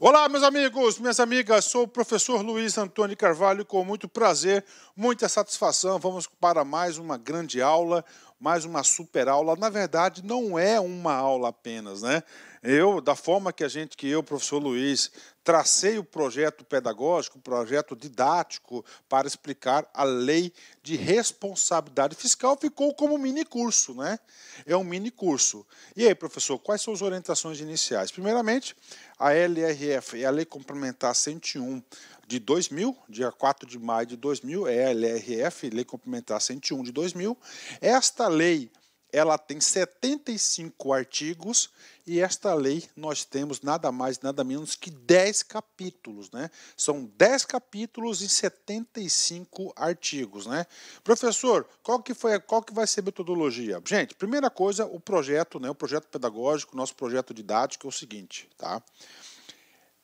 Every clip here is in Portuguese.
Olá, meus amigos, minhas amigas, sou o professor Luiz Antônio Carvalho, com muito prazer, muita satisfação. Vamos para mais uma grande aula, mais uma super aula. Na verdade, não é uma aula apenas, né? Eu, da forma que a gente, que eu, professor Luiz, tracei o projeto pedagógico, o projeto didático para explicar a lei de responsabilidade fiscal, ficou como um mini curso, né? É um mini curso. E aí, professor, quais são as orientações iniciais? Primeiramente, a LRF é a Lei Complementar 101 de 2000, dia 4 de maio de 2000, é a LRF, Lei Complementar 101 de 2000. Esta lei ela tem 75 artigos e esta lei nós temos nada mais, nada menos que 10 capítulos, né? São 10 capítulos e 75 artigos, né? Professor, qual que foi, qual que vai ser a metodologia? Gente, primeira coisa, o projeto, né, o projeto pedagógico, nosso projeto didático é o seguinte, tá?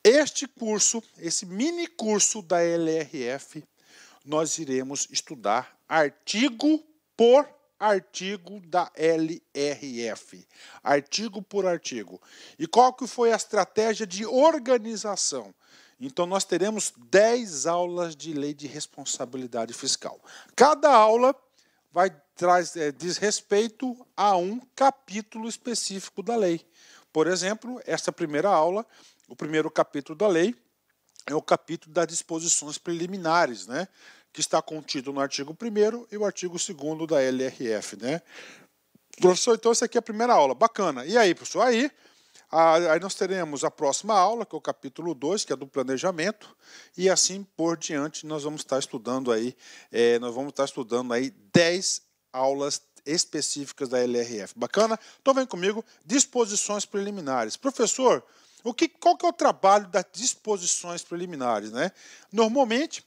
Este curso, esse mini curso da LRF, nós iremos estudar artigo por artigo da LRF, artigo por artigo. E qual que foi a estratégia de organização? Então nós teremos 10 aulas de lei de responsabilidade fiscal. Cada aula vai traz é, diz respeito a um capítulo específico da lei. Por exemplo, esta primeira aula, o primeiro capítulo da lei é o capítulo das disposições preliminares, né? que está contido no artigo 1 e o artigo 2 da LRF. Né? Professor, então essa aqui é a primeira aula. Bacana. E aí, professor? Aí, aí nós teremos a próxima aula, que é o capítulo 2, que é do planejamento, e assim por diante nós vamos estar estudando aí, é, nós vamos estar estudando aí 10 aulas específicas da LRF. Bacana? Então vem comigo, disposições preliminares. Professor, o que, qual que é o trabalho das disposições preliminares? Né? Normalmente,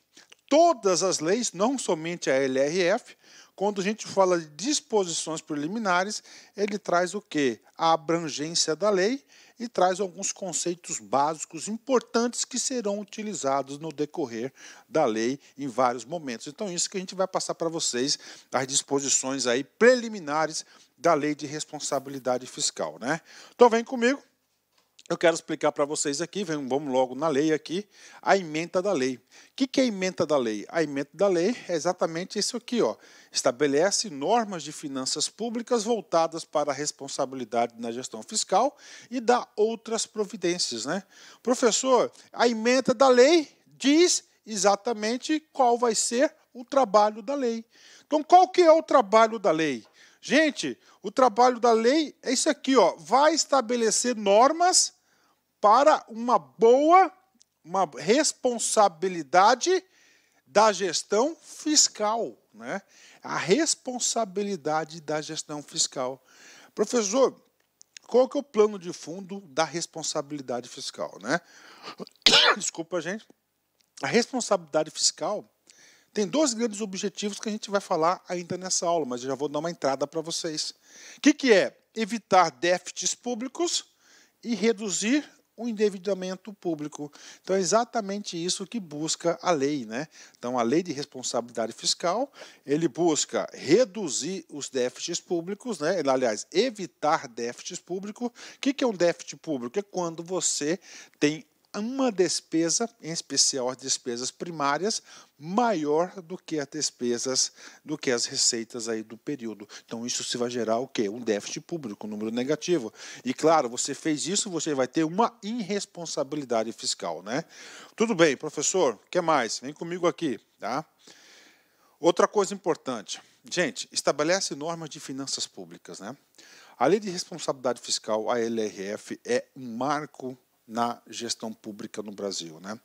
todas as leis, não somente a LRF. Quando a gente fala de disposições preliminares, ele traz o que? A abrangência da lei e traz alguns conceitos básicos importantes que serão utilizados no decorrer da lei em vários momentos. Então, isso que a gente vai passar para vocês as disposições aí preliminares da Lei de Responsabilidade Fiscal, né? Então, vem comigo eu quero explicar para vocês aqui, vamos logo na lei aqui, a emenda da lei. O que, é a emenda da lei? A emenda da lei é exatamente isso aqui, ó. estabelece normas de finanças públicas voltadas para a responsabilidade na gestão fiscal e dá outras providências. Né? Professor, a emenda da lei diz exatamente qual vai ser o trabalho da lei. Então, qual que é o trabalho da lei? Gente, o trabalho da lei é isso aqui, ó, vai estabelecer normas para uma boa, uma responsabilidade da gestão fiscal, né? A responsabilidade da gestão fiscal. Professor, qual que é o plano de fundo da responsabilidade fiscal, né? Desculpa, gente. A responsabilidade fiscal tem dois grandes objetivos que a gente vai falar ainda nessa aula, mas eu já vou dar uma entrada para vocês. O que, que é? Evitar déficits públicos e reduzir o endividamento público. Então é exatamente isso que busca a lei, né? Então a lei de responsabilidade fiscal, ele busca reduzir os déficits públicos, né? Aliás, evitar déficits públicos. O que é um déficit público? É quando você tem uma despesa, em especial as despesas primárias, maior do que as despesas, do que as receitas aí do período. Então isso se vai gerar o quê? Um déficit público, um número negativo. E claro, você fez isso, você vai ter uma irresponsabilidade fiscal, né? Tudo bem, professor, que mais? Vem comigo aqui, tá? Outra coisa importante. Gente, estabelece normas de finanças públicas, né? A Lei de Responsabilidade Fiscal, a LRF, é um marco na gestão pública no Brasil. Né?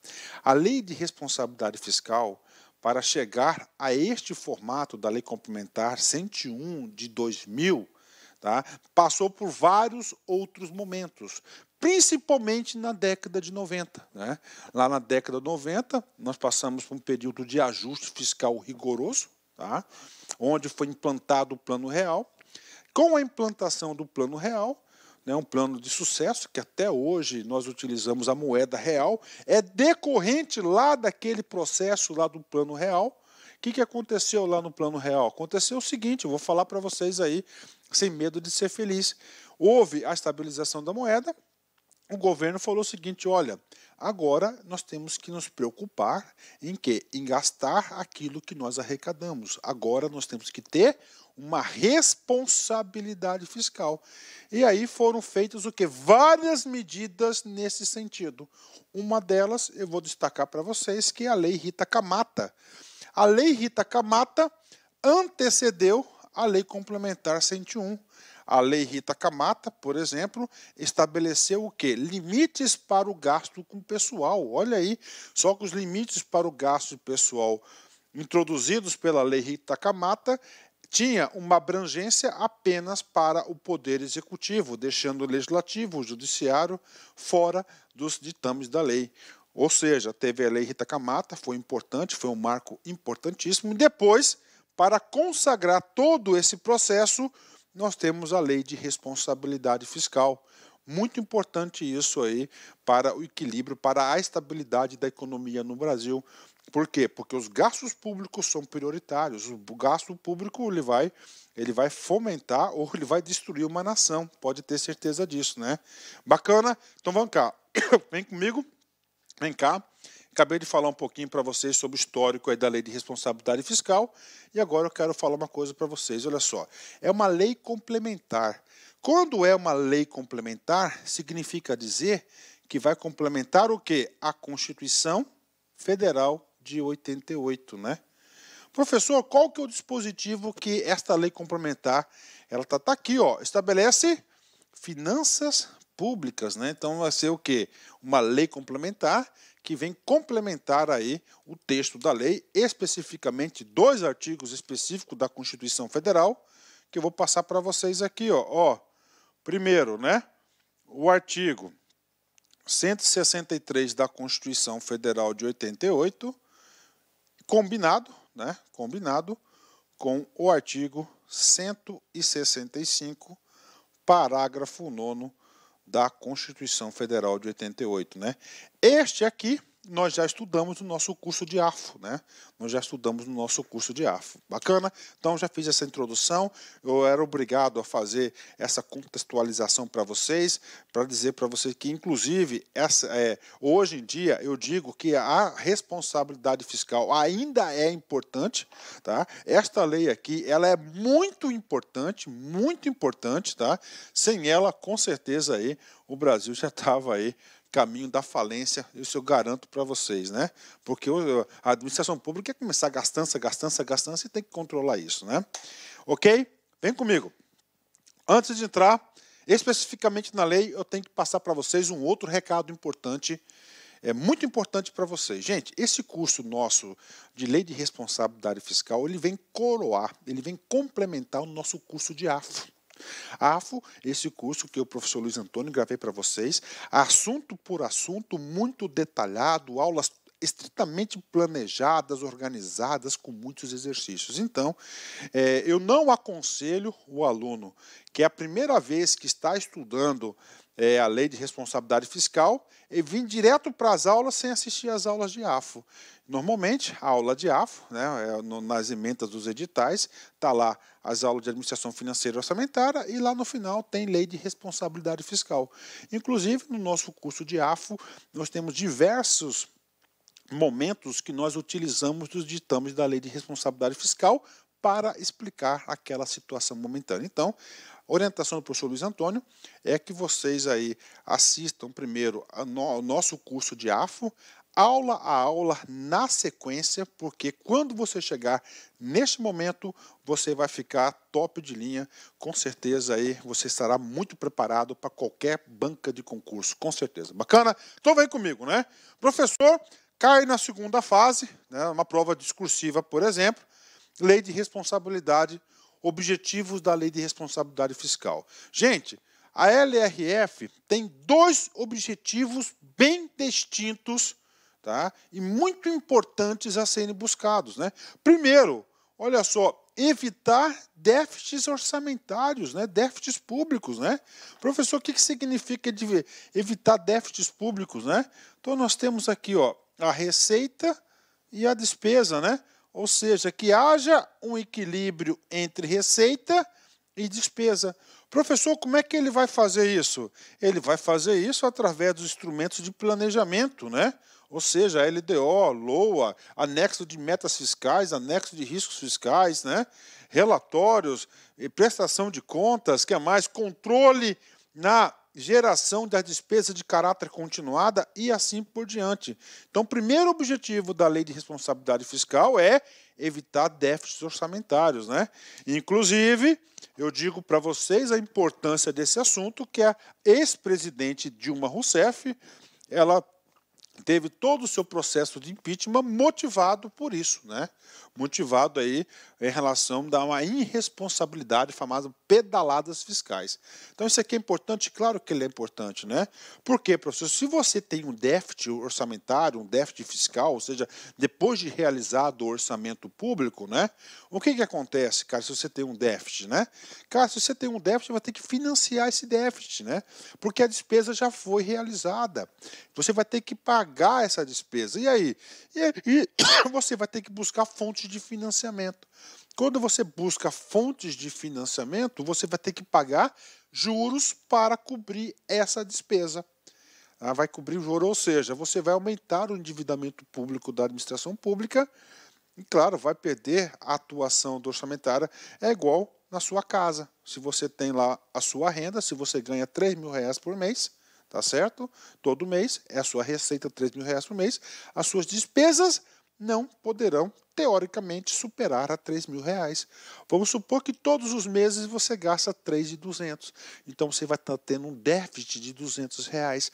A lei de responsabilidade fiscal, para chegar a este formato da lei complementar 101 de 2000, tá, passou por vários outros momentos, principalmente na década de 90. Né? Lá na década de 90, nós passamos por um período de ajuste fiscal rigoroso, tá? onde foi implantado o Plano Real. Com a implantação do Plano Real, né, um plano de sucesso, que até hoje nós utilizamos a moeda real, é decorrente lá daquele processo lá do plano real. O que, que aconteceu lá no plano real? Aconteceu o seguinte, eu vou falar para vocês aí, sem medo de ser feliz. Houve a estabilização da moeda, o governo falou o seguinte: olha, agora nós temos que nos preocupar em que? Em gastar aquilo que nós arrecadamos. Agora nós temos que ter uma responsabilidade fiscal. E aí foram feitas o que várias medidas nesse sentido. Uma delas eu vou destacar para vocês que é a Lei Rita Camata. A Lei Rita Camata antecedeu a Lei Complementar 101. A Lei Rita Camata, por exemplo, estabeleceu o que? Limites para o gasto com pessoal. Olha aí, só que os limites para o gasto pessoal introduzidos pela Lei Rita Camata tinha uma abrangência apenas para o Poder Executivo, deixando o Legislativo, o Judiciário, fora dos ditames da lei. Ou seja, teve a Lei Rita Camata, foi importante, foi um marco importantíssimo. Depois, para consagrar todo esse processo, nós temos a Lei de Responsabilidade Fiscal. Muito importante isso aí para o equilíbrio, para a estabilidade da economia no Brasil. Por quê? Porque os gastos públicos são prioritários. O gasto público ele vai, ele vai fomentar ou ele vai destruir uma nação. Pode ter certeza disso, né? Bacana. Então vamos cá. Vem comigo. Vem cá. Acabei de falar um pouquinho para vocês sobre o histórico da lei de responsabilidade fiscal e agora eu quero falar uma coisa para vocês. Olha só, é uma lei complementar. Quando é uma lei complementar, significa dizer que vai complementar o que? A Constituição Federal de 88, né? Professor, qual que é o dispositivo que esta lei complementar, ela tá, tá aqui, ó, estabelece finanças públicas, né? Então vai ser o quê? Uma lei complementar que vem complementar aí o texto da lei, especificamente dois artigos específicos da Constituição Federal, que eu vou passar para vocês aqui, ó. ó. Primeiro, né? O artigo 163 da Constituição Federal de 88 combinado, né, combinado com o artigo 165, parágrafo 9 da Constituição Federal de 88, né? Este aqui nós já estudamos no nosso curso de AFO, né? Nós já estudamos no nosso curso de AFO. Bacana? Então já fiz essa introdução, eu era obrigado a fazer essa contextualização para vocês, para dizer para vocês que, inclusive, essa, é, hoje em dia eu digo que a responsabilidade fiscal ainda é importante, tá? Esta lei aqui, ela é muito importante, muito importante, tá? Sem ela, com certeza aí, o Brasil já estava aí caminho da falência, isso eu garanto para vocês, né? Porque a administração pública quer começar gastança, gastança, gastança e tem que controlar isso, né? Ok? Vem comigo. Antes de entrar especificamente na lei, eu tenho que passar para vocês um outro recado importante, é muito importante para vocês. Gente, esse curso nosso de Lei de Responsabilidade Fiscal, ele vem coroar, ele vem complementar o nosso curso de AFO. AFO, esse curso que o professor Luiz Antônio gravei para vocês, assunto por assunto, muito detalhado, aulas estritamente planejadas, organizadas, com muitos exercícios. Então, é, eu não aconselho o aluno que é a primeira vez que está estudando é, a lei de responsabilidade fiscal e vim direto para as aulas sem assistir às aulas de AFO. Normalmente, a aula de AFO, né, é no, nas emendas dos editais, está lá as aulas de administração financeira e orçamentária e lá no final tem lei de responsabilidade fiscal. Inclusive, no nosso curso de AFO, nós temos diversos momentos que nós utilizamos dos ditames da lei de responsabilidade fiscal para explicar aquela situação momentânea. Então, orientação do professor Luiz Antônio é que vocês aí assistam primeiro ao nosso curso de AFO, aula a aula na sequência, porque quando você chegar neste momento, você vai ficar top de linha, com certeza aí você estará muito preparado para qualquer banca de concurso, com certeza. Bacana? Então vem comigo, né? Professor, cai na segunda fase, né, uma prova discursiva, por exemplo, lei de responsabilidade objetivos da Lei de Responsabilidade Fiscal. Gente, a LRF tem dois objetivos bem distintos tá? e muito importantes a serem buscados. Né? Primeiro, olha só, evitar déficits orçamentários, né? déficits públicos. Né? Professor, o que, que significa evitar déficits públicos? Né? Então, nós temos aqui ó, a receita e a despesa. Né? Ou seja, que haja um equilíbrio entre receita e despesa. Professor, como é que ele vai fazer isso? Ele vai fazer isso através dos instrumentos de planejamento, né? Ou seja, LDO, LOA, anexo de metas fiscais, anexo de riscos fiscais, né? relatórios, prestação de contas, que é mais controle na geração das despesas de caráter continuada e assim por diante. Então, o primeiro objetivo da lei de responsabilidade fiscal é evitar déficits orçamentários, né? Inclusive, eu digo para vocês a importância desse assunto que a ex-presidente Dilma Rousseff, ela teve todo o seu processo de impeachment motivado por isso, né? Motivado aí em relação a uma irresponsabilidade famosa pedaladas fiscais. Então isso aqui é importante, claro que ele é importante, né? Por quê, professor? Se você tem um déficit orçamentário, um déficit fiscal, ou seja, depois de realizado o orçamento público, né? O que que acontece, cara, se você tem um déficit, né? Cara, se você tem um déficit, vai ter que financiar esse déficit, né? Porque a despesa já foi realizada. Você vai ter que pagar pagar essa despesa. E aí? E, e você vai ter que buscar fontes de financiamento. Quando você busca fontes de financiamento, você vai ter que pagar juros para cobrir essa despesa. Ah, vai cobrir o juro, ou seja, você vai aumentar o endividamento público da administração pública e, claro, vai perder a atuação do orçamentária. É igual na sua casa. Se você tem lá a sua renda, se você ganha 3 mil reais por mês, tá certo? Todo mês é a sua receita 3 mil reais por mês. As suas despesas não poderão teoricamente superar a 3 mil reais. Vamos supor que todos os meses você gasta 3 de Então você vai estar tá tendo um déficit de 200 reais.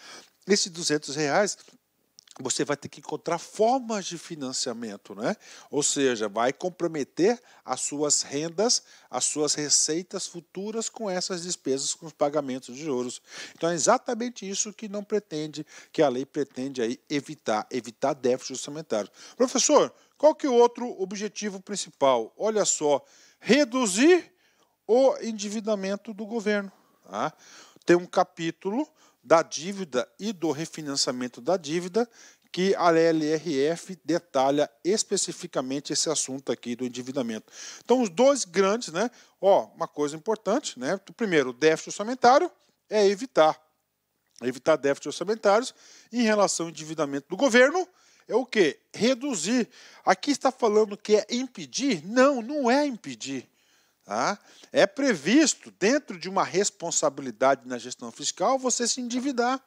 Esse 200 reais você vai ter que encontrar formas de financiamento, né? Ou seja, vai comprometer as suas rendas, as suas receitas futuras com essas despesas, com os pagamentos de juros. Então é exatamente isso que não pretende, que a lei pretende aí evitar, evitar déficit orçamentário. Professor, qual que é o outro objetivo principal? Olha só, reduzir o endividamento do governo. Tá? Tem um capítulo da dívida e do refinanciamento da dívida, que a LRF detalha especificamente esse assunto aqui do endividamento. Então, os dois grandes, né? Ó, uma coisa importante, né? Primeiro, déficit orçamentário é evitar. Evitar déficits orçamentários em relação ao endividamento do governo é o que? Reduzir. Aqui está falando que é impedir? Não, não é impedir. Tá? É previsto, dentro de uma responsabilidade na gestão fiscal, você se endividar.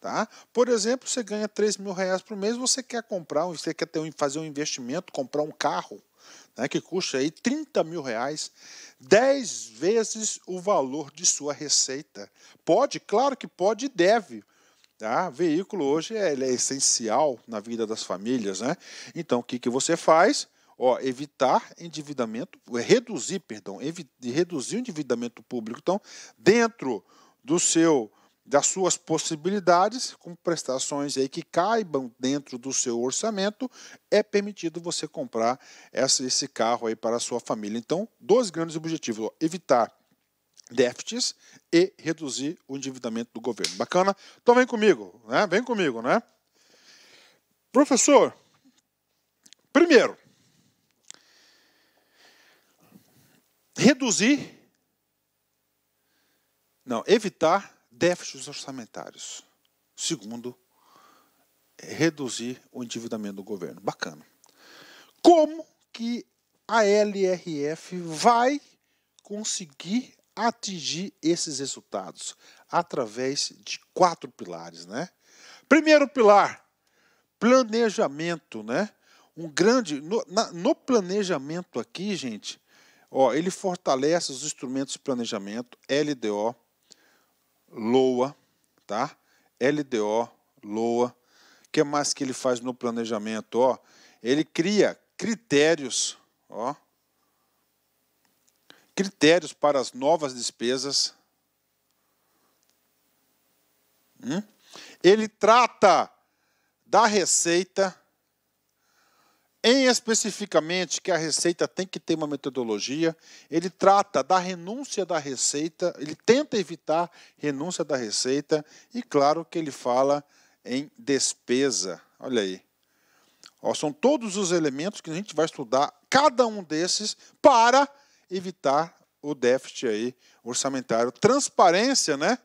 Tá? Por exemplo, você ganha 3 mil reais por mês, você quer comprar, você quer ter, fazer um investimento, comprar um carro, né, que custa aí 30 mil reais, 10 vezes o valor de sua receita. Pode, claro que pode e deve. Tá? Veículo hoje é, é essencial na vida das famílias. Né? Então, o que, que você faz? Ó, evitar endividamento, reduzir, perdão, reduzir o endividamento público. Então, dentro do seu das suas possibilidades, com prestações aí que caibam dentro do seu orçamento, é permitido você comprar essa, esse carro aí para a sua família. Então, dois grandes objetivos: ó, evitar déficits e reduzir o endividamento do governo. Bacana? Então vem comigo, né? Vem comigo, né? Professor, primeiro, reduzir, não, evitar déficits orçamentários. Segundo, reduzir o endividamento do governo. Bacana. Como que a LRF vai conseguir atingir esses resultados? Através de quatro pilares, né? Primeiro pilar, planejamento, né? Um grande. No, na, no planejamento aqui, gente, Ó, ele fortalece os instrumentos de planejamento LDO, LOA, tá? LDO, LOA. O que mais que ele faz no planejamento? Ó, ele cria critérios, ó, critérios para as novas despesas. Hum? Ele trata da receita em especificamente que a receita tem que ter uma metodologia, ele trata da renúncia da receita, ele tenta evitar renúncia da receita e claro que ele fala em despesa. Olha aí. Ó, são todos os elementos que a gente vai estudar cada um desses para evitar o déficit aí orçamentário. Transparência, né?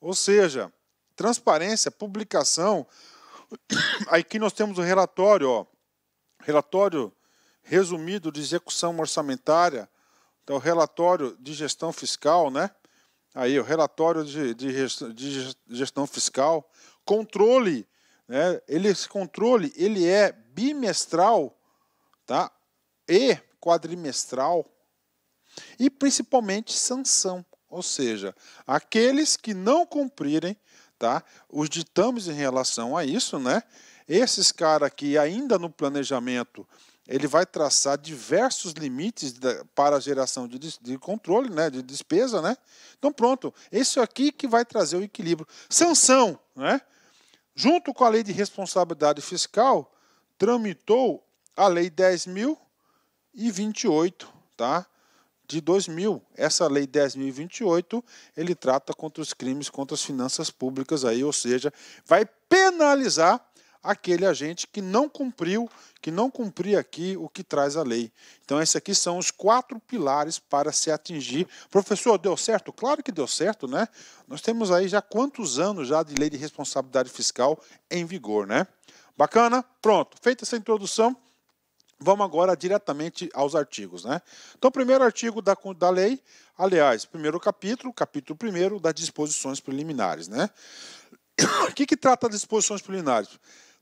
Ou seja, transparência, publicação. Aqui nós temos o relatório, ó relatório resumido de execução orçamentária, então, relatório de gestão fiscal, né? Aí, o relatório de, de, de gestão fiscal, controle, né? Ele, esse controle, ele é bimestral, tá? E quadrimestral. E, principalmente, sanção, ou seja, aqueles que não cumprirem, tá? Os ditames em relação a isso, né? Esses caras aqui, ainda no planejamento, ele vai traçar diversos limites da, para a geração de, de, controle, né, de despesa, né? Então pronto, isso aqui que vai trazer o equilíbrio. Sanção, né? Junto com a lei de responsabilidade fiscal, tramitou a lei 10.028, tá? De 2000. Essa lei 10.028, ele trata contra os crimes contra as finanças públicas aí, ou seja, vai penalizar aquele agente que não cumpriu, que não cumpria aqui o que traz a lei. Então, esses aqui são os quatro pilares para se atingir. Professor, deu certo? Claro que deu certo, né? Nós temos aí já quantos anos já de lei de responsabilidade fiscal em vigor, né? Bacana? Pronto, feita essa introdução, vamos agora diretamente aos artigos, né? Então, primeiro artigo da, da lei, aliás, primeiro capítulo, capítulo primeiro das disposições preliminares, né? O que, que trata as disposições preliminares?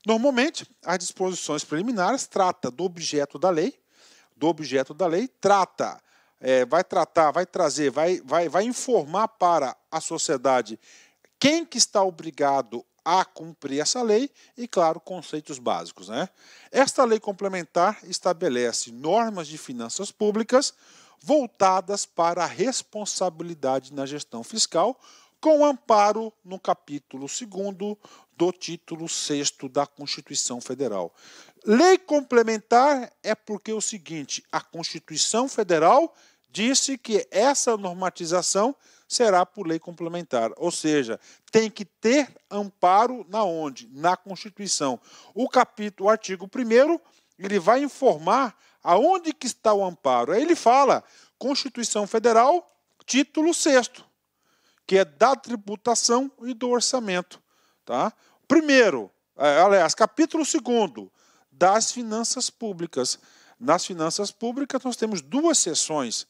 Normalmente, as disposições preliminares trata do objeto da lei, do objeto da lei, trata, é, vai tratar, vai trazer, vai, vai, vai informar para a sociedade quem que está obrigado a cumprir essa lei e, claro, conceitos básicos. Né? Esta lei complementar estabelece normas de finanças públicas voltadas para a responsabilidade na gestão fiscal com amparo no capítulo 2 do título 6 da Constituição Federal. Lei complementar é porque é o seguinte: a Constituição Federal disse que essa normatização será por lei complementar, ou seja, tem que ter amparo na onde? Na Constituição. O capítulo, o artigo 1 ele vai informar aonde que está o amparo. Aí ele fala: Constituição Federal, título 6 que é da tributação e do orçamento. Tá? Primeiro, é, aliás, capítulo segundo, das finanças públicas. Nas finanças públicas, nós temos duas seções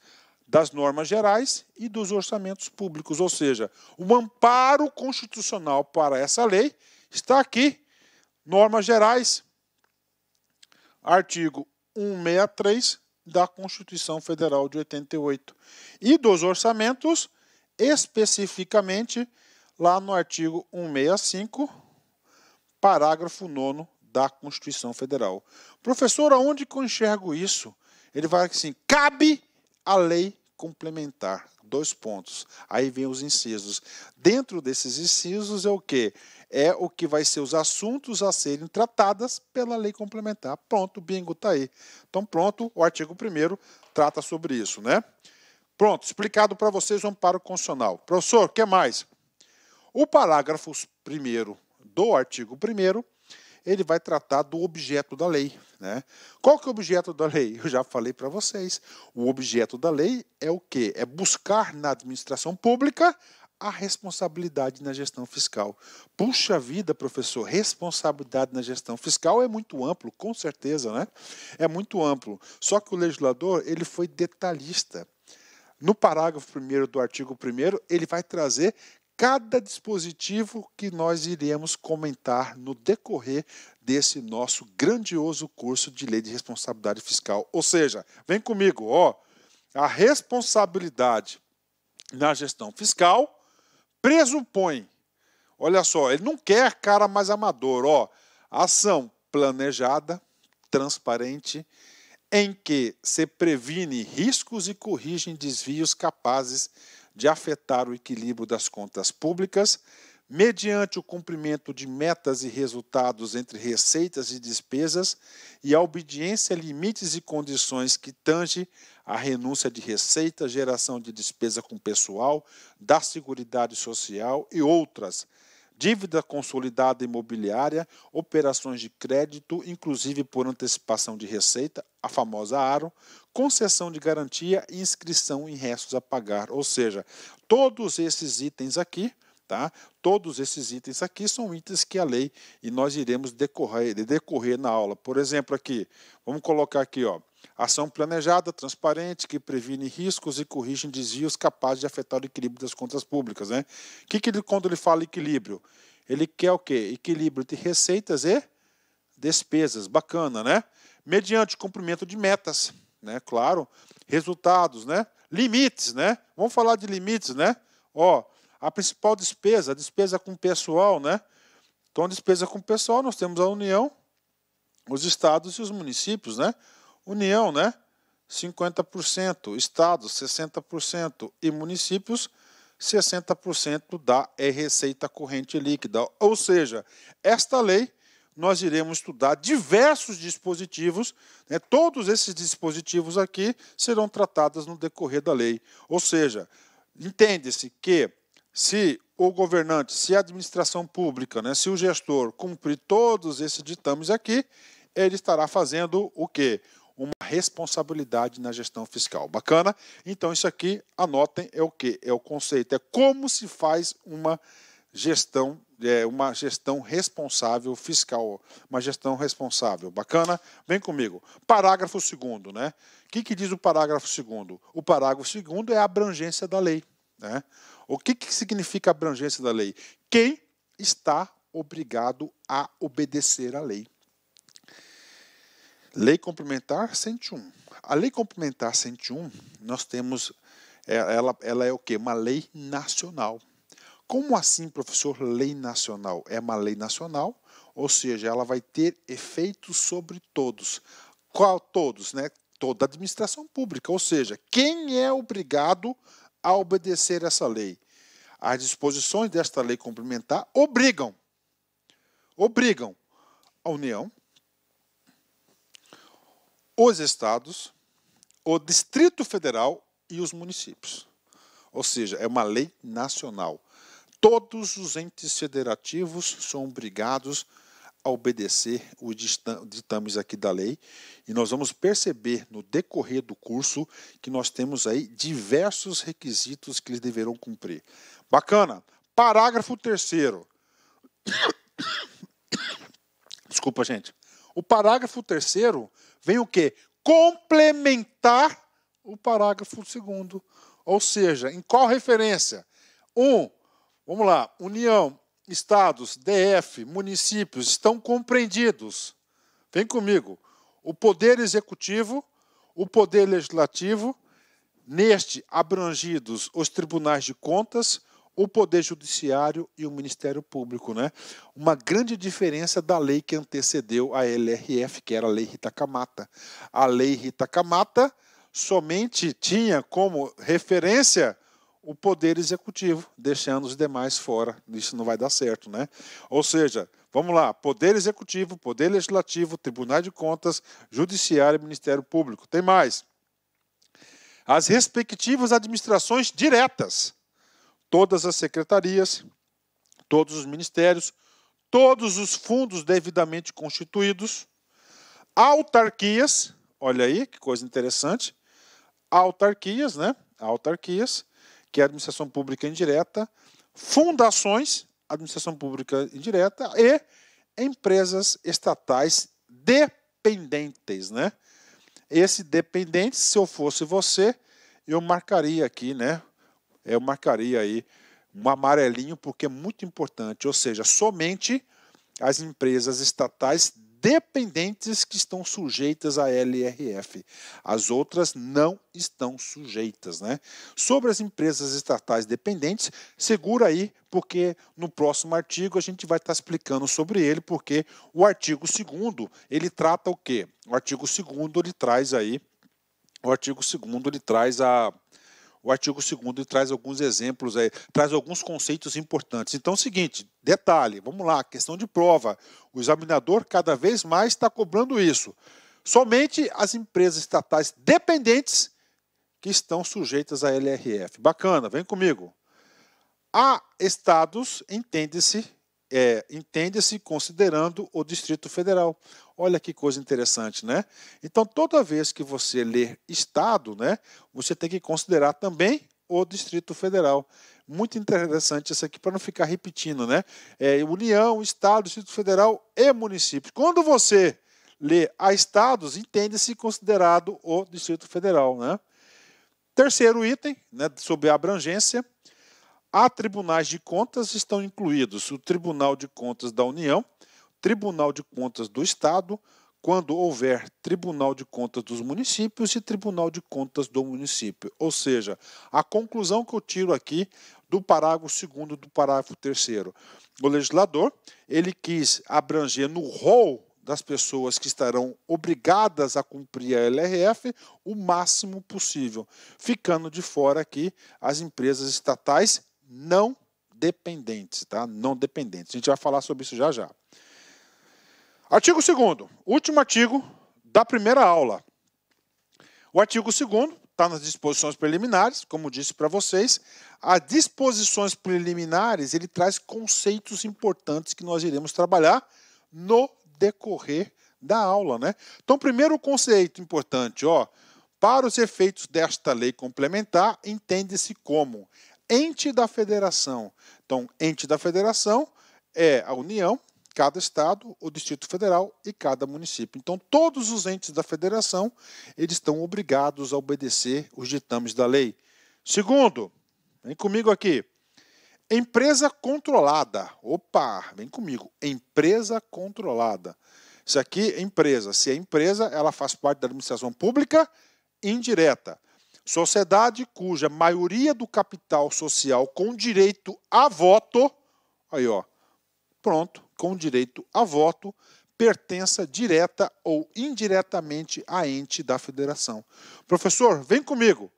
das normas gerais e dos orçamentos públicos, ou seja, o amparo constitucional para essa lei está aqui, normas gerais, artigo 163 da Constituição Federal de 88 e dos orçamentos, especificamente lá no artigo 165, parágrafo 9 da Constituição Federal. Professor, aonde que eu enxergo isso? Ele vai assim: cabe a lei complementar. Dois pontos. Aí vem os incisos. Dentro desses incisos é o que? É o que vai ser os assuntos a serem tratadas pela lei complementar. Pronto, bingo, tá aí. Então, pronto, o artigo 1 trata sobre isso, né? Pronto, explicado para vocês o amparo constitucional. Professor, o que mais? O parágrafo 1 do artigo 1 ele vai tratar do objeto da lei. Né? Qual que é o objeto da lei? Eu já falei para vocês. O objeto da lei é o quê? É buscar na administração pública a responsabilidade na gestão fiscal. Puxa vida, professor, responsabilidade na gestão fiscal é muito amplo, com certeza, né? É muito amplo. Só que o legislador, ele foi detalhista no parágrafo 1 do artigo 1, ele vai trazer cada dispositivo que nós iremos comentar no decorrer desse nosso grandioso curso de Lei de Responsabilidade Fiscal. Ou seja, vem comigo, ó, a responsabilidade na gestão fiscal presupõe. Olha só, ele não quer cara mais amador, ó, ação planejada, transparente, em que se previne riscos e corrigem desvios capazes de afetar o equilíbrio das contas públicas, mediante o cumprimento de metas e resultados entre receitas e despesas e a obediência a limites e condições que tange a renúncia de receita, geração de despesa com pessoal, da Seguridade Social e outras, dívida consolidada imobiliária, operações de crédito, inclusive por antecipação de receita, a famosa ARO, concessão de garantia e inscrição em restos a pagar. Ou seja, todos esses itens aqui. Tá? Todos esses itens aqui são itens que a lei e nós iremos decorrer, decorrer na aula. Por exemplo, aqui, vamos colocar aqui, ó, Ação planejada, transparente, que previne riscos e corrige desvios capazes de afetar o equilíbrio das contas públicas. Né? O que, que ele, quando ele fala equilíbrio? Ele quer o quê? Equilíbrio entre receitas e despesas. Bacana, né? Mediante cumprimento de metas, né? Claro, resultados, né? Limites, né? Vamos falar de limites, né? Ó, a principal despesa, a despesa com pessoal, né? Então, despesa com pessoal, nós temos a União, os estados e os municípios, né? União, né? 50%, estados 60% e municípios 60% da é receita corrente líquida. Ou seja, esta lei nós iremos estudar diversos dispositivos, né? todos esses dispositivos aqui serão tratados no decorrer da lei. Ou seja, entende-se que se o governante, se a administração pública, né, se o gestor cumprir todos esses ditames aqui, ele estará fazendo o quê? uma responsabilidade na gestão fiscal. Bacana? Então, isso aqui, anotem, é o que? É o conceito, é como se faz uma gestão, é, uma gestão responsável fiscal, uma gestão responsável. Bacana? Vem comigo. Parágrafo 2 né? O que, que diz o parágrafo 2 O parágrafo 2 é a abrangência da lei. Né? O que, que significa abrangência da lei? Quem está obrigado a obedecer à lei. Lei Complementar 101. A Lei Complementar 101, nós temos, é, ela, ela é o quê? Uma lei nacional. Como assim, professor, lei nacional? É uma lei nacional, ou seja, ela vai ter efeitos sobre todos. Qual todos, né? Toda a administração pública, ou seja, quem é obrigado a obedecer essa lei? As disposições desta lei complementar obrigam, obrigam a União, os estados, o Distrito Federal e os municípios. Ou seja, é uma lei nacional. Todos os entes federativos são obrigados a obedecer os ditames aqui da lei e nós vamos perceber no decorrer do curso que nós temos aí diversos requisitos que eles deverão cumprir. Bacana. Parágrafo terceiro. Desculpa, gente. O parágrafo terceiro vem o quê? Complementar o parágrafo segundo. Ou seja, em qual referência? Um, vamos lá, União, Estados, DF, municípios estão compreendidos. Vem comigo. O poder executivo, o poder legislativo, neste abrangidos os tribunais de contas, o Poder Judiciário e o Ministério Público, né? Uma grande diferença da lei que antecedeu a LRF, que era a Lei Rita Camata. A Lei Rita Camata somente tinha como referência o poder executivo, deixando os demais fora. Isso não vai dar certo, né? Ou seja, vamos lá, poder executivo, poder legislativo, Tribunal de Contas, Judiciário e Ministério Público. Tem mais. As respectivas administrações diretas todas as secretarias, todos os ministérios, todos os fundos devidamente constituídos, autarquias, olha aí que coisa interessante, autarquias, né? Autarquias, que é administração pública indireta, fundações, administração pública indireta e empresas estatais dependentes, né? Esse dependente, se eu fosse você, eu marcaria aqui, né? eu marcaria aí um amarelinho, porque é muito importante, ou seja, somente as empresas estatais dependentes que estão sujeitas à LRF. As outras não estão sujeitas, né? Sobre as empresas estatais dependentes, segura aí, porque no próximo artigo a gente vai estar explicando sobre ele, porque o artigo 2 ele trata o quê? O artigo 2 ele traz aí o artigo 2 ele traz a o artigo 2 traz alguns exemplos aí, traz alguns conceitos importantes. Então, é o seguinte, detalhe, vamos lá, questão de prova. O examinador cada vez mais está cobrando isso. Somente as empresas estatais dependentes que estão sujeitas à LRF. Bacana, vem comigo. Há estados, entende-se, é, entende-se considerando o Distrito Federal. Olha que coisa interessante, né? Então, toda vez que você ler Estado, né, você tem que considerar também o Distrito Federal. Muito interessante isso aqui, para não ficar repetindo, né? É, União, Estado, Distrito Federal e município. Quando você lê a estados, entende-se considerado o Distrito Federal, né? Terceiro item, né, sobre a abrangência, a tribunais de contas estão incluídos o Tribunal de Contas da União, Tribunal de Contas do Estado, quando houver Tribunal de Contas dos Municípios e Tribunal de Contas do Município. Ou seja, a conclusão que eu tiro aqui do parágrafo 2 do parágrafo 3 o legislador, ele quis abranger no rol das pessoas que estarão obrigadas a cumprir a LRF o máximo possível, ficando de fora aqui as empresas estatais não dependentes, tá? Não dependentes. A gente vai falar sobre isso já já. Artigo 2 último artigo da primeira aula. O artigo 2 está nas disposições preliminares, como disse para vocês. As disposições preliminares, ele traz conceitos importantes que nós iremos trabalhar no decorrer da aula, né? Então, primeiro conceito importante, ó, para os efeitos desta lei complementar, entende-se como ente da federação. Então, ente da federação é a União, cada estado, o Distrito Federal e cada município. Então, todos os entes da federação, eles estão obrigados a obedecer os ditames da lei. Segundo, vem comigo aqui. Empresa controlada. Opa, vem comigo. Empresa controlada. Isso aqui é empresa. Se é empresa, ela faz parte da administração pública indireta. Sociedade cuja maioria do capital social com direito a voto, aí ó, pronto, com direito a voto, pertença direta ou indiretamente a ente da federação. Professor, vem comigo.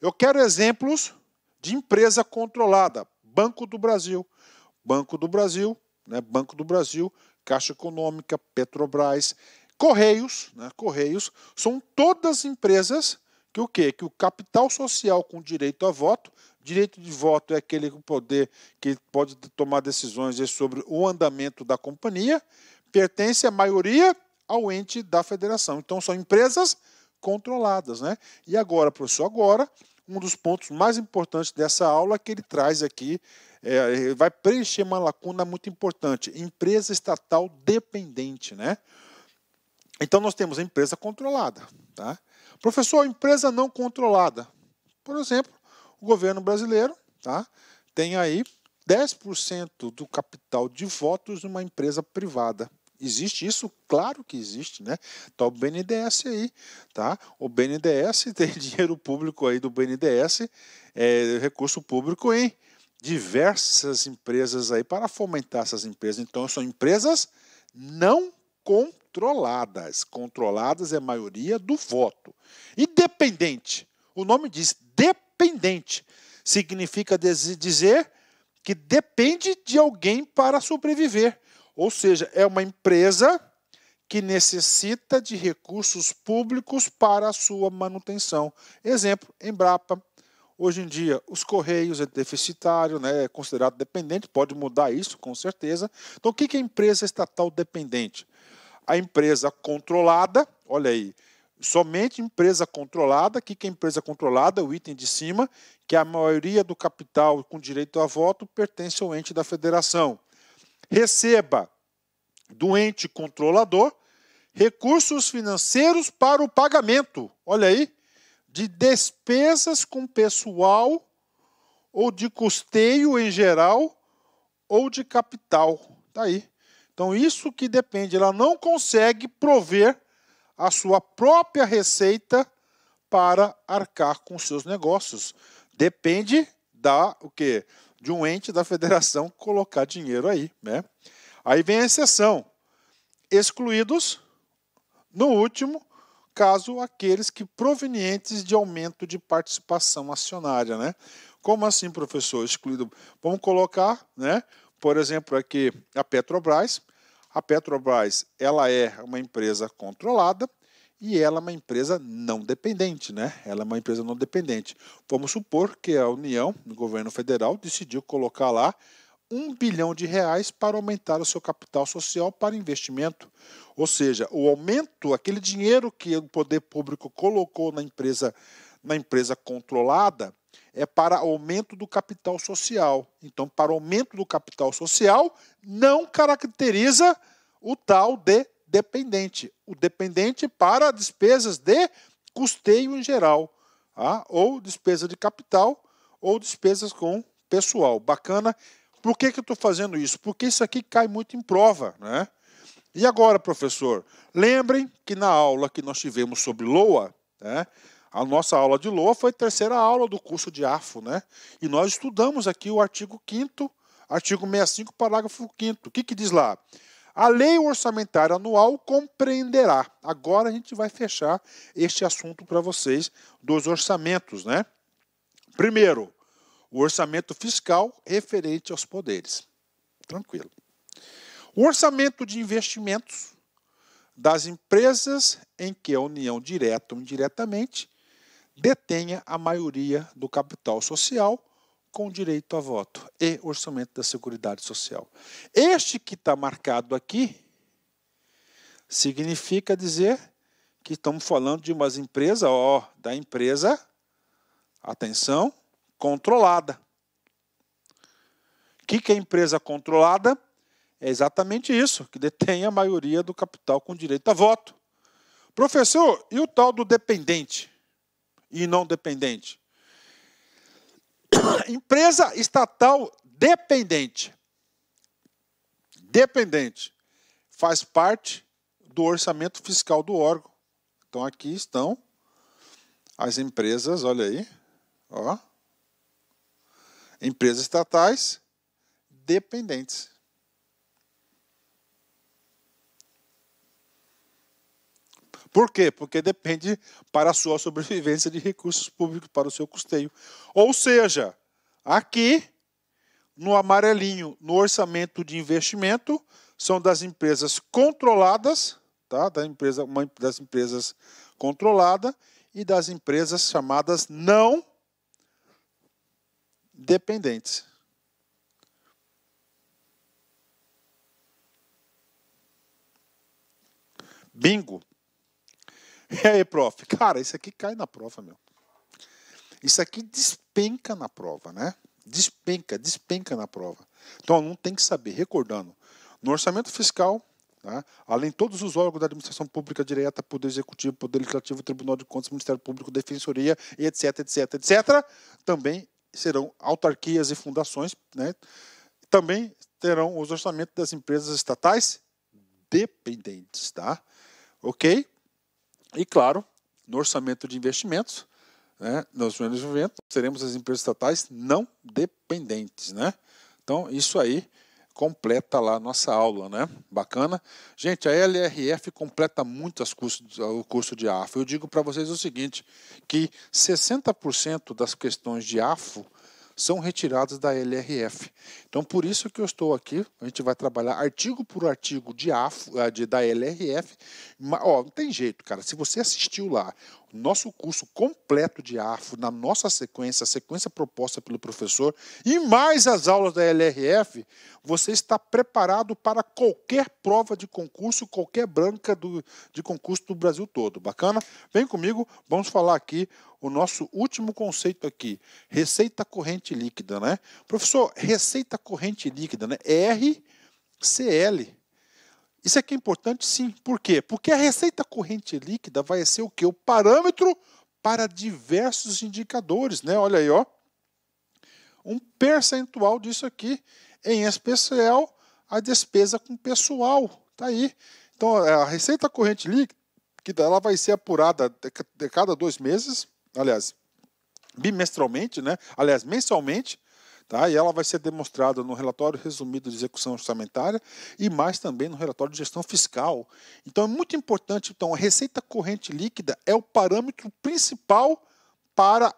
Eu quero exemplos de empresa controlada, Banco do Brasil, Banco do Brasil, né, Banco do Brasil, Caixa Econômica, Petrobras, Correios, né, Correios, são todas empresas que o quê? Que o capital social com direito a voto, direito de voto é aquele poder que pode tomar decisões sobre o andamento da companhia, pertence a maioria ao ente da federação. Então são empresas controladas, né? E agora, professor, agora um dos pontos mais importantes dessa aula que ele traz aqui é, vai preencher uma lacuna muito importante: empresa estatal dependente, né? Então nós temos a empresa controlada, tá? Professor, empresa não controlada. Por exemplo, o governo brasileiro tá, tem aí 10% do capital de votos de uma empresa privada. Existe isso? Claro que existe, né? Tá o BNDES aí, tá? O BNDES tem dinheiro público aí do BNDES, é, recurso público em diversas empresas aí para fomentar essas empresas. Então, são empresas não controladas. Controladas é a maioria do voto. Independente. O nome diz dependente. Significa dizer que depende de alguém para sobreviver. Ou seja, é uma empresa que necessita de recursos públicos para a sua manutenção. Exemplo, Embrapa. Hoje em dia, os Correios é deficitário, né, é considerado dependente, pode mudar isso com certeza. Então, o que é empresa estatal dependente? a empresa controlada, olha aí, somente empresa controlada, o que, que é empresa controlada? O item de cima, que a maioria do capital com direito a voto pertence ao ente da federação. Receba do ente controlador recursos financeiros para o pagamento, olha aí, de despesas com pessoal ou de custeio em geral ou de capital. Tá aí. Então, isso que depende, ela não consegue prover a sua própria receita para arcar com seus negócios. Depende da o quê? De um ente da federação colocar dinheiro aí, né? Aí vem a exceção. Excluídos no último caso aqueles que provenientes de aumento de participação acionária, né? Como assim, professor? Excluído. Vamos colocar, né? Por exemplo, aqui a Petrobras, a Petrobras ela é uma empresa controlada e ela é uma empresa não dependente, né? Ela é uma empresa não dependente. Vamos supor que a União, o governo federal, decidiu colocar lá um bilhão de reais para aumentar o seu capital social para investimento. Ou seja, o aumento, aquele dinheiro que o poder público colocou na empresa, na empresa controlada, é para aumento do capital social. Então, para aumento do capital social, não caracteriza o tal de dependente. O dependente para despesas de custeio em geral, tá? ou despesa de capital, ou despesas com pessoal. Bacana. Por que, que eu estou fazendo isso? Porque isso aqui cai muito em prova, né? E agora, professor, lembrem que na aula que nós tivemos sobre LOA, né, a nossa aula de Loa foi a terceira aula do curso de AFO, né? E nós estudamos aqui o artigo 5 artigo 65, parágrafo 5 O que, que diz lá? A lei orçamentária anual compreenderá. Agora a gente vai fechar este assunto para vocês dos orçamentos, né? Primeiro, o orçamento fiscal referente aos poderes. Tranquilo. O orçamento de investimentos das empresas em que a União direta ou indiretamente detenha a maioria do capital social com direito a voto e orçamento da Seguridade Social. Este que está marcado aqui significa dizer que estamos falando de umas empresas, ó, da empresa, atenção, controlada. O que, que é empresa controlada? É exatamente isso, que detém a maioria do capital com direito a voto. Professor, e o tal do dependente? e não dependente. Empresa estatal dependente. Dependente. Faz parte do orçamento fiscal do órgão. Então aqui estão as empresas, olha aí, ó. Empresas estatais dependentes. Por quê? Porque depende para a sua sobrevivência de recursos públicos, para o seu custeio. Ou seja, aqui, no amarelinho, no orçamento de investimento, são das empresas controladas, tá? da empresa, uma, das empresas controlada e das empresas chamadas não dependentes. Bingo. E aí, prof? Cara, isso aqui cai na prova, meu. Isso aqui despenca na prova, né? Despenca, despenca na prova. Então, o aluno tem que saber, recordando, no orçamento fiscal, né, além de todos os órgãos da administração pública direta, Poder Executivo, Poder Legislativo, Tribunal de Contas, Ministério Público, Defensoria, etc, etc, etc, também serão autarquias e fundações, né? também terão os orçamentos das empresas estatais dependentes, tá? Ok? E, claro, no orçamento de investimentos, né, no orçamento de investimento, teremos as empresas estatais não dependentes. Né? Então, isso aí completa lá a nossa aula, né? Bacana. Gente, a LRF completa muito o curso de AFO. Eu digo para vocês o seguinte, que 60% das questões de AFO são retiradas da LRF. Então, por isso que eu estou aqui, a gente vai trabalhar artigo por artigo de, AFO, eh, de da LRF. Mas, ó, não tem jeito, cara. Se você assistiu lá nosso curso completo de AFO, na nossa sequência, a sequência proposta pelo professor, e mais as aulas da LRF, você está preparado para qualquer prova de concurso, qualquer branca do, de concurso do Brasil todo. Bacana? Vem comigo, vamos falar aqui o nosso último conceito aqui, receita corrente líquida, né? Professor, receita corrente líquida, né? RCL. Isso aqui é importante sim. Por quê? Porque a receita corrente líquida vai ser o que? O parâmetro para diversos indicadores, né? Olha aí, ó. Um percentual disso aqui, em especial a despesa com pessoal. Tá aí. Então, a receita corrente líquida, ela vai ser apurada de cada dois meses aliás, bimestralmente, né? aliás, mensalmente, tá? e ela vai ser demonstrada no relatório resumido de execução orçamentária e mais também no relatório de gestão fiscal. Então é muito importante, então, a receita corrente líquida é o parâmetro principal para a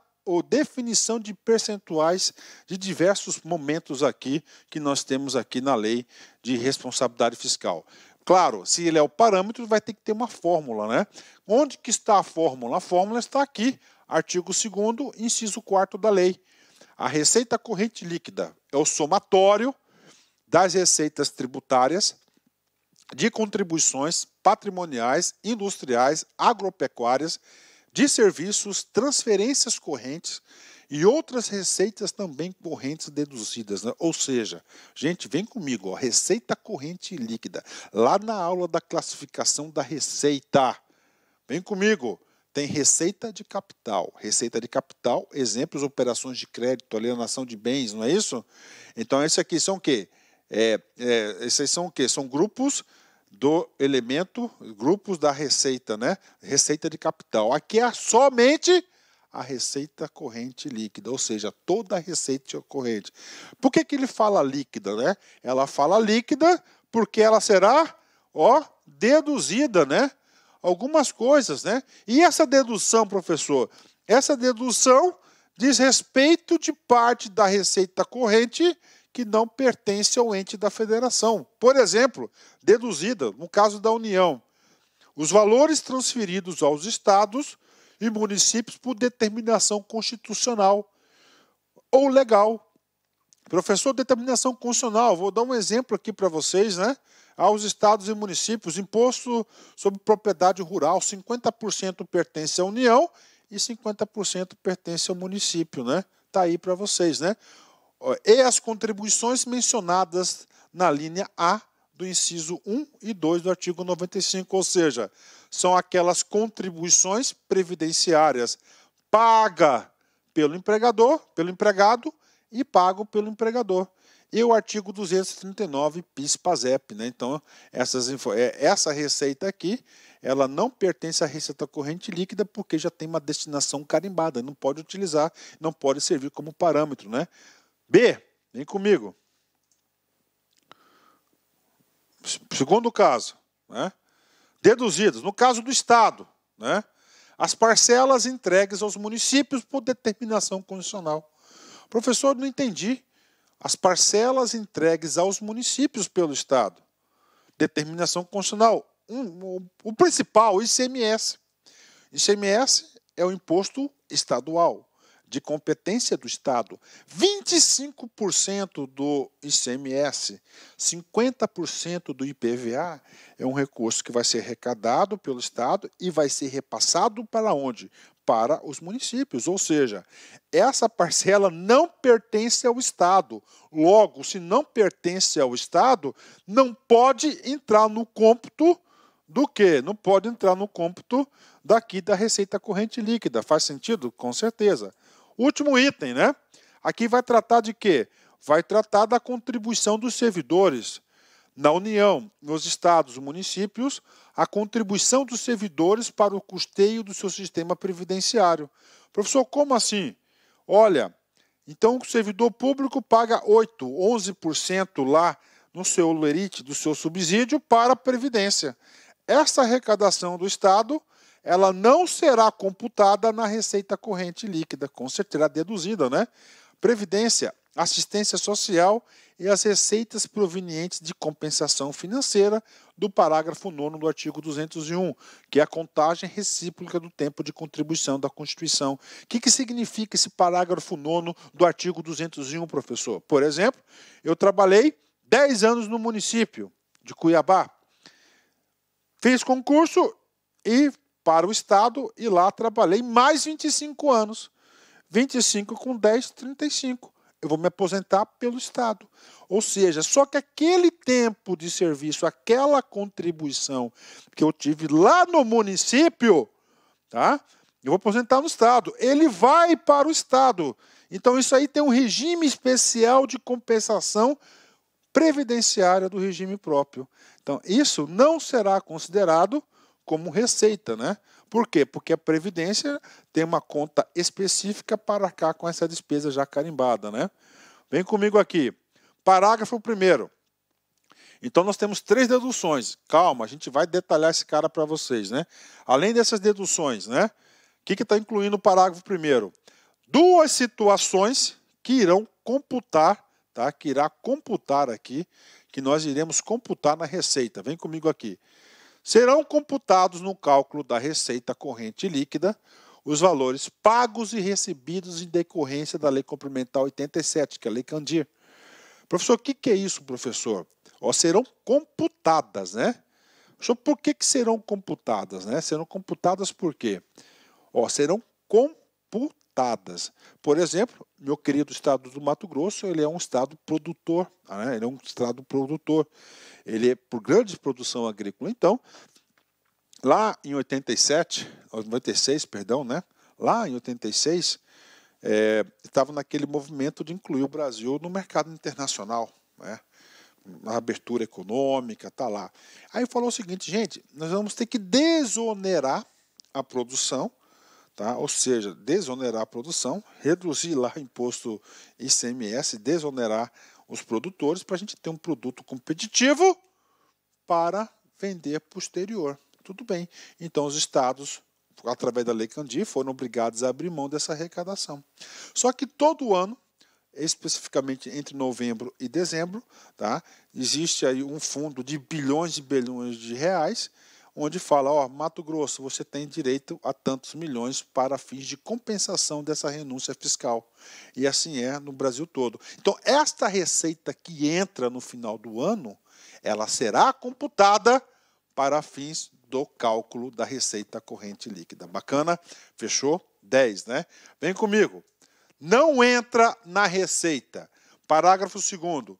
definição de percentuais de diversos momentos aqui que nós temos aqui na lei de responsabilidade fiscal. Claro, se ele é o parâmetro, vai ter que ter uma fórmula, né? Onde que está a fórmula? A fórmula está aqui, Artigo 2 inciso 4 da lei. A receita corrente líquida é o somatório das receitas tributárias de contribuições patrimoniais, industriais, agropecuárias, de serviços, transferências correntes e outras receitas também correntes deduzidas. Né? Ou seja, gente, vem comigo, ó, receita corrente líquida, lá na aula da classificação da receita. Vem comigo. Tem receita de capital. Receita de capital, exemplos, operações de crédito, alienação de bens, não é isso? Então, esses aqui são o quê? É, é, esses são o quê? São grupos do elemento, grupos da receita, né? Receita de capital. Aqui é somente a receita corrente líquida, ou seja, toda a receita corrente. Por que, que ele fala líquida, né? Ela fala líquida porque ela será, ó, deduzida, né? algumas coisas, né? E essa dedução, professor? Essa dedução diz respeito de parte da receita corrente que não pertence ao ente da federação. Por exemplo, deduzida, no caso da União, os valores transferidos aos estados e municípios por determinação constitucional ou legal. Professor, determinação constitucional, vou dar um exemplo aqui para vocês, né? aos estados e municípios imposto sobre propriedade rural, 50% pertence à União e 50% pertence ao município, né? Tá aí para vocês, né? E as contribuições mencionadas na linha A do inciso 1 e 2 do artigo 95, ou seja, são aquelas contribuições previdenciárias paga pelo empregador, pelo empregado e pago pelo empregador e o artigo 239 PIS-PASEP. Né? Então, essas, é, essa receita aqui, ela não pertence à receita corrente líquida porque já tem uma destinação carimbada, não pode utilizar, não pode servir como parâmetro. Né? B, vem comigo. Segundo caso, né? deduzidos, no caso do Estado, né? as parcelas entregues aos municípios por determinação condicional. Professor, não entendi as parcelas entregues aos municípios pelo Estado. Determinação constitucional. Um, o principal, o ICMS. ICMS é o imposto estadual, de competência do Estado. 25% do ICMS, 50% do IPVA é um recurso que vai ser arrecadado pelo Estado e vai ser repassado para onde? para os municípios. Ou seja, essa parcela não pertence ao Estado. Logo, se não pertence ao Estado, não pode entrar no cômputo do quê? Não pode entrar no cômputo daqui da receita corrente líquida. Faz sentido? Com certeza. Último item, né? Aqui vai tratar de quê? Vai tratar da contribuição dos servidores. Na União, nos estados e municípios, a contribuição dos servidores para o custeio do seu sistema previdenciário. Professor, como assim? Olha, então o servidor público paga 8, 11% lá no seu lerite do seu subsídio para a previdência. Essa arrecadação do Estado, ela não será computada na receita corrente líquida, com certeza deduzida, né? Previdência assistência social e as receitas provenientes de compensação financeira do parágrafo 9 do artigo 201, que é a contagem recíproca do tempo de contribuição da Constituição. O que, que significa esse parágrafo 9 do artigo 201, professor? Por exemplo, eu trabalhei 10 anos no município de Cuiabá, fiz concurso e para o Estado e lá trabalhei mais 25 anos. 25 com 10, 35 eu vou me aposentar pelo Estado. Ou seja, só que aquele tempo de serviço, aquela contribuição que eu tive lá no município, tá? Eu vou aposentar no Estado. Ele vai para o Estado. Então, isso aí tem um regime especial de compensação previdenciária do regime próprio. Então, isso não será considerado como receita, né? Por quê? Porque a Previdência tem uma conta específica para cá com essa despesa já carimbada. Né? Vem comigo aqui. Parágrafo 1. Então nós temos três deduções. Calma, a gente vai detalhar esse cara para vocês. Né? Além dessas deduções, né? o que está incluindo o parágrafo 1? Duas situações que irão computar, tá? que irá computar aqui, que nós iremos computar na receita. Vem comigo aqui serão computados no cálculo da receita corrente líquida os valores pagos e recebidos em decorrência da Lei Complementar 87, que é a Lei Candir. Professor, o que, que, é isso, professor? Ó, serão computadas, né? Professor, por que, que serão computadas, né? Serão computadas por quê? Ó, serão computadas. Por exemplo, meu querido estado do Mato Grosso, ele é um estado produtor, né? ele é um estado produtor, ele é por grande produção agrícola. Então, lá em 87, 96, perdão, né? Lá em 86, é, estava naquele movimento de incluir o Brasil no mercado internacional, né? abertura econômica, tá lá. Aí falou o seguinte, gente, nós vamos ter que desonerar a produção Tá? Ou seja, desonerar a produção, reduzir lá imposto ICMS, desonerar os produtores para a gente ter um produto competitivo para vender para o exterior. Tudo bem. Então os estados, através da Lei Candir, foram obrigados a abrir mão dessa arrecadação. Só que todo ano, especificamente entre novembro e dezembro, tá? existe aí um fundo de bilhões e bilhões de reais onde fala, ó, Mato Grosso, você tem direito a tantos milhões para fins de compensação dessa renúncia fiscal. E assim é no Brasil todo. Então, esta receita que entra no final do ano, ela será computada para fins do cálculo da receita corrente líquida. Bacana? Fechou? 10, né? Vem comigo. Não entra na receita. Parágrafo 2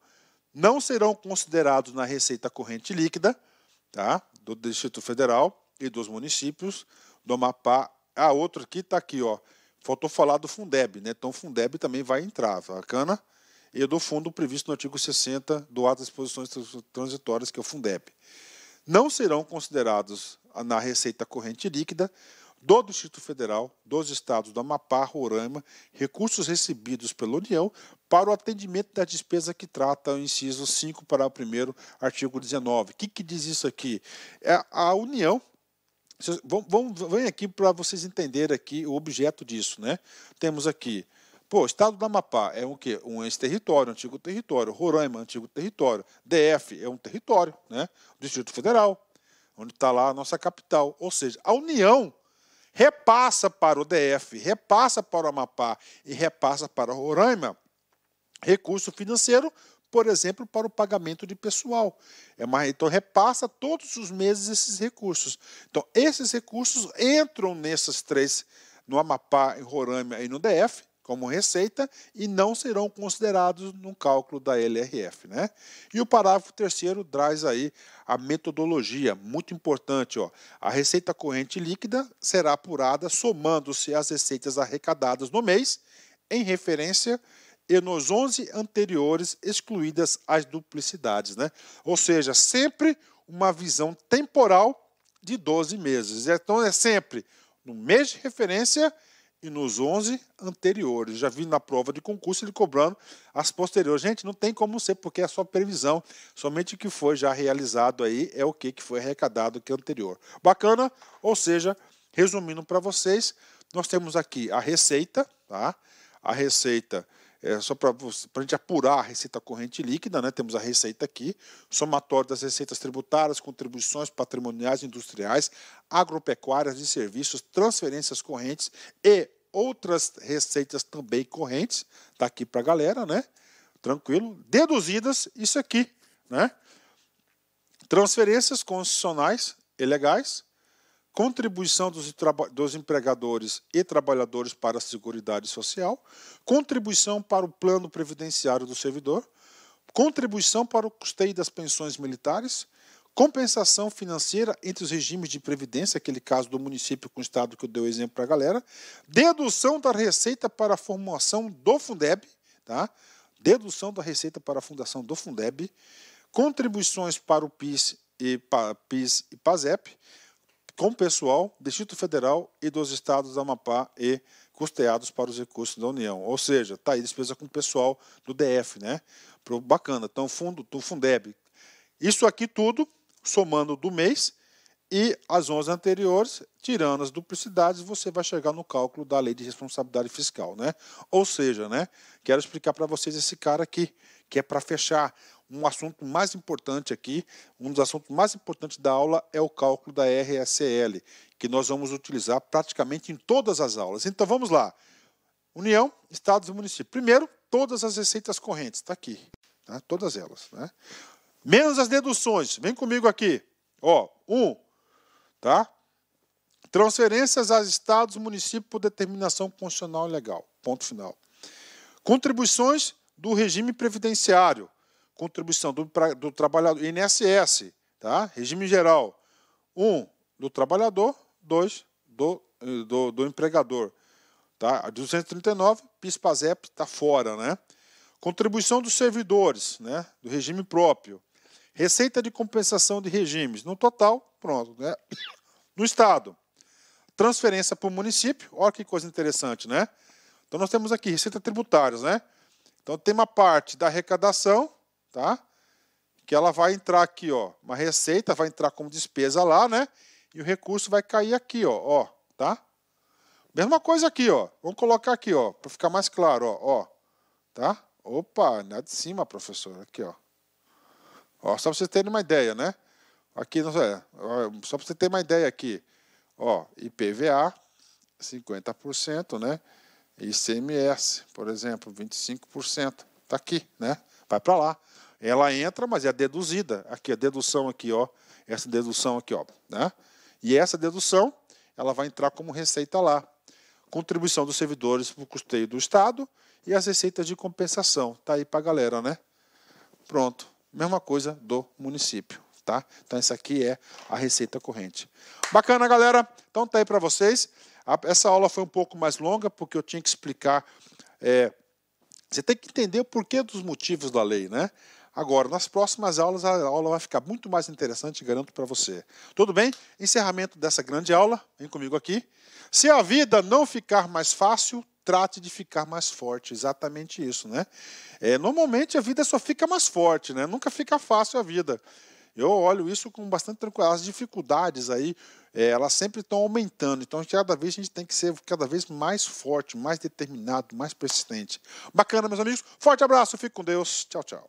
não serão considerados na receita corrente líquida, tá? do Distrito Federal e dos municípios do Amapá. Ah, outro aqui está aqui, ó. Faltou falar do Fundeb, né? Então o Fundeb também vai entrar, bacana? E do fundo previsto no artigo 60 do Ato de Disposições Transitórias, que é o Fundeb. Não serão considerados na receita corrente líquida do Distrito Federal, dos estados do Amapá, Roraima, recursos recebidos pela União para o atendimento da despesa que trata o inciso 5 para o primeiro artigo 19. O que, que diz isso aqui? É a União Vamos, vamos, vem aqui para vocês entenderem aqui o objeto disso, né? Temos aqui, pô, Estado do Amapá é um que um ex-território, antigo território, Roraima, antigo território, DF é um território, né? Distrito Federal, onde está lá a nossa capital, ou seja, a União repassa para o DF, repassa para o Amapá e repassa para o Roraima recurso financeiro, por exemplo, para o pagamento de pessoal. É então repassa todos os meses esses recursos. Então esses recursos entram nessas três no Amapá, em Roraima e no DF como receita e não serão considerados no cálculo da LRF, né? E o parágrafo terceiro traz aí a metodologia, muito importante, ó. A receita corrente líquida será apurada somando-se as receitas arrecadadas no mês em referência e nos 11 anteriores excluídas as duplicidades, né? Ou seja, sempre uma visão temporal de 12 meses. Então é sempre no mês de referência e nos 11 anteriores. Já vi na prova de concurso ele cobrando as posteriores. Gente, não tem como ser, porque é só previsão. Somente o que foi já realizado aí é o que foi arrecadado que é anterior. Bacana? Ou seja, resumindo para vocês, nós temos aqui a receita, tá? A receita é, só para a gente apurar a receita corrente líquida, né, temos a receita aqui, somatório das receitas tributárias, contribuições patrimoniais industriais, agropecuárias e serviços, transferências correntes e outras receitas também correntes, daqui tá aqui para a galera, né? Tranquilo. Deduzidas, isso aqui, né? Transferências constitucionais e legais, contribuição dos, dos, empregadores e trabalhadores para a Seguridade Social, contribuição para o plano previdenciário do servidor, contribuição para o custeio das pensões militares, compensação financeira entre os regimes de previdência, aquele caso do município com o estado que eu dei o exemplo para a galera, dedução da receita para a formação do Fundeb, tá? Dedução da receita para a fundação do Fundeb, contribuições para o PIS e, PIS e PASEP, com pessoal Distrito Federal e dos estados do Amapá e custeados para os recursos da União. Ou seja, está aí despesa com o pessoal do DF, né? Pro, bacana. Então, fundo do Fundeb. Isso aqui tudo, somando do mês e as 11 anteriores, tirando as duplicidades, você vai chegar no cálculo da lei de responsabilidade fiscal, né? Ou seja, né? Quero explicar para vocês esse cara aqui, que é para fechar. Um assunto mais importante aqui, um dos assuntos mais importantes da aula é o cálculo da RSL, que nós vamos utilizar praticamente em todas as aulas. Então vamos lá. União, Estados e Municípios. Primeiro, todas as receitas correntes, está aqui. Né? Todas elas. Né? Menos as deduções. Vem comigo aqui. Ó, um, tá? Transferências aos estados, e municípios por determinação constitucional e legal. Ponto final. Contribuições do regime previdenciário, contribuição do, do trabalhador, INSS, tá? regime geral, um, do trabalhador, dois, do, do, do empregador. Tá? A 239, PIS-PASEP está fora. Né? Contribuição dos servidores, né? do regime próprio. Receita de compensação de regimes, no total, pronto. Né? No Estado, transferência para o município, olha que coisa interessante, né? Então nós temos aqui receitas tributárias, né? Então tem uma parte da arrecadação, tá? Que ela vai entrar aqui, ó, uma receita vai entrar como despesa lá, né? E o recurso vai cair aqui, ó, ó, tá? Mesma coisa aqui, ó. Vamos colocar aqui, ó, para ficar mais claro, ó, ó, tá? Opa, na de cima, professor, aqui, ó. Ó, só para vocês terem uma ideia, né? Aqui, não é, só para você ter uma ideia aqui, ó, IPVA, 50%, né? ICMS, por exemplo, 25%. Está aqui, né? Vai para lá. Ela entra, mas é deduzida. Aqui, a dedução aqui, ó. Essa dedução aqui, ó. Né? E essa dedução, ela vai entrar como receita lá. Contribuição dos servidores para o custeio do Estado e as receitas de compensação. Está aí para a galera, né? Pronto. Mesma coisa do município, tá? Então, essa aqui é a receita corrente. Bacana, galera. Então, tá aí para vocês. Essa aula foi um pouco mais longa porque eu tinha que explicar. É, você tem que entender o porquê dos motivos da lei, né? Agora, nas próximas aulas, a aula vai ficar muito mais interessante, garanto para você. Tudo bem? Encerramento dessa grande aula. Vem comigo aqui. Se a vida não ficar mais fácil, trate de ficar mais forte. Exatamente isso, né? É, normalmente a vida só fica mais forte, né? Nunca fica fácil a vida. Eu olho isso com bastante tranquilidade. As dificuldades aí, é, elas sempre estão aumentando. Então, cada vez a gente tem que ser cada vez mais forte, mais determinado, mais persistente. Bacana, meus amigos. Forte abraço, fique com Deus. Tchau, tchau.